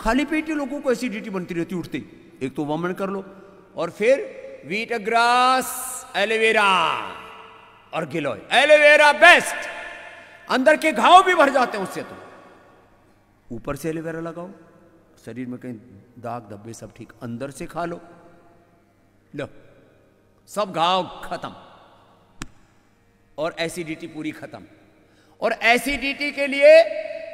खाली पेट ही लोगों को एसिडिटी बनती रहती उठते एक तो वमन कर लो और फिर वीट ग्रास एलोवेरा और गिलोय एलोवेरा बेस्ट अंदर के घाव भी भर जाते हैं उससे तो ऊपर से एलोवेरा लगाओ शरीर में कहीं दाग धब्बे सब ठीक अंदर से खा लो लो सब घाव खत्म और एसिडिटी पूरी खत्म और एसिडिटी के लिए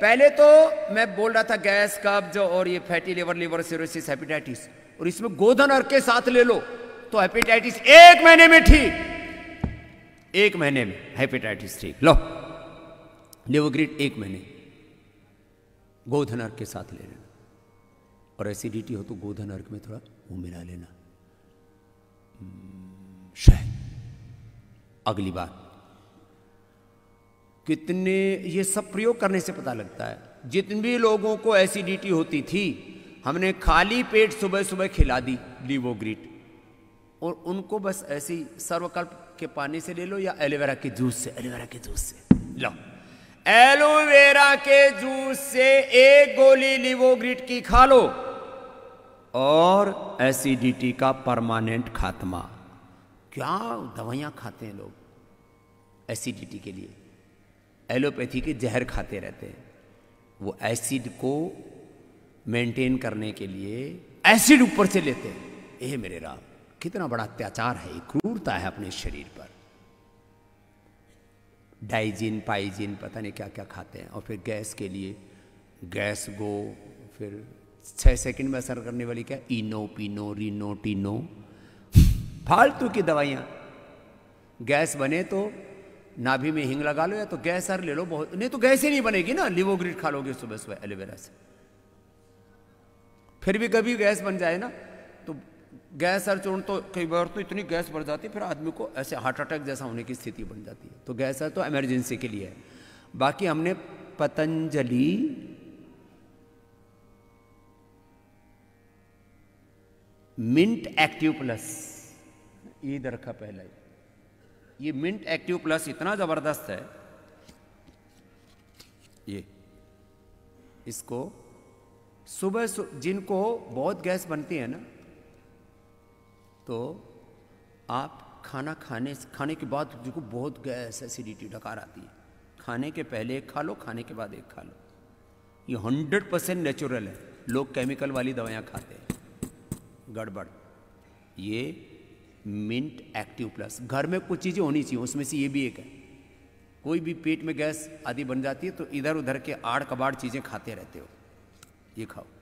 पहले तो मैं बोल रहा था गैस कब्ज और ये fatty liver liver cirrhosis hepatitis और इसमें गोधन अर्क के साथ ले लो तो हेपेटाइटिस एक महीने में ठीक एक महीने में हेपेटाइटिस ठीक लो लिवोग्रिड एक महीने गोधन अर्क के साथ ले लेना और एसिडिटी हो तो गोधन अर्क में थोड़ा वो मिला लेना हम्म, अगली बार कितने ये सब प्रयोग करने से पता लगता है जितने भी लोगों को एसिडिटी होती थी हमने खाली पेट सुबह सुबह खिला दी ग्रीट और उनको बस ऐसी सर्वकल्प के पानी से ले लो या एलोवेरा के जूस से एलोवेरा के जूस से लो एलोवेरा के जूस से एक गोली लिवोग्रिट की खा लो और एसिडिटी का परमानेंट खात्मा क्या दवाइयां खाते हैं लोग एसिडिटी के लिए एलोपैथी के जहर खाते रहते हैं वो एसिड को मेंटेन करने के लिए एसिड ऊपर से लेते हैं ये मेरे राम कितना बड़ा अत्याचार है क्रूरता है अपने शरीर पर डाइजिन पाइजिन पता नहीं क्या क्या खाते हैं और फिर गैस के लिए गैस गो फिर छः सेकंड में असर करने वाली क्या इनो पिनो रिनो टीनो फालतू की दवाइयाँ गैस बने तो नाभि में हिंग लगा लो या तो गैस हर ले लो बहुत नहीं तो गैस ही नहीं बनेगी ना लिवोग्रिड खा लोगे सुबह सुबह एलोवेरा से फिर भी कभी गैस बन जाए ना तो गैस हर चूर्ण तो कई बार तो इतनी गैस बढ़ जाती है फिर आदमी को ऐसे हार्ट अटैक जैसा होने की स्थिति बन जाती है तो गैस हर तो एमरजेंसी के लिए है बाकी हमने पतंजलि मिंट एक्टिव प्लस ये रखा पहला ही ये मिंट एक्टिव प्लस इतना ज़बरदस्त है ये इसको सुबह सु, जिनको बहुत गैस बनती है ना तो आप खाना खाने खाने के बाद जिनको बहुत गैस एसिडिटी डकार आती है खाने के पहले एक खा लो खाने के बाद एक खा लो ये हंड्रेड परसेंट नेचुरल है लोग केमिकल वाली दवाइयाँ खाते हैं गड़बड़ ये मिंट एक्टिव प्लस घर में कुछ चीज़ें होनी चाहिए उसमें से ये भी एक है कोई भी पेट में गैस आदि बन जाती है तो इधर उधर के आड़ कबाड़ चीज़ें खाते रहते हो ये खाओ